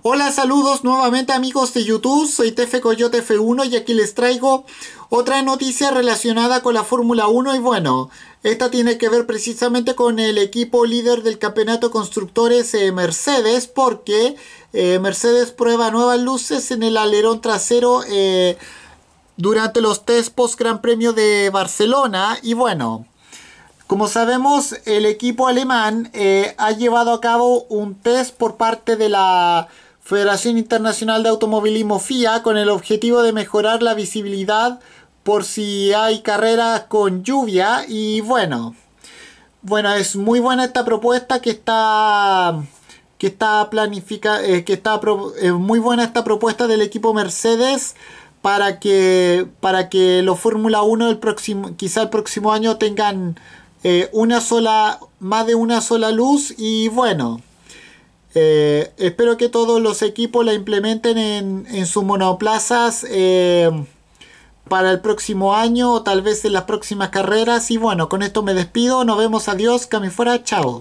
Hola, saludos nuevamente amigos de YouTube, soy Tefe Coyote F1 y aquí les traigo otra noticia relacionada con la Fórmula 1 y bueno, esta tiene que ver precisamente con el equipo líder del campeonato constructores eh, Mercedes porque eh, Mercedes prueba nuevas luces en el alerón trasero eh, durante los test post Gran Premio de Barcelona y bueno... Como sabemos, el equipo alemán eh, ha llevado a cabo un test por parte de la Federación Internacional de Automovilismo FIA con el objetivo de mejorar la visibilidad por si hay carreras con lluvia y bueno, bueno es muy buena esta propuesta que está que está planifica eh, que está eh, muy buena esta propuesta del equipo Mercedes para que para que los Fórmula 1 el próximo quizá el próximo año tengan eh, una sola, más de una sola luz y bueno, eh, espero que todos los equipos la implementen en, en sus monoplazas eh, para el próximo año o tal vez en las próximas carreras. Y bueno, con esto me despido. Nos vemos. Adiós. Cami fuera. Chao.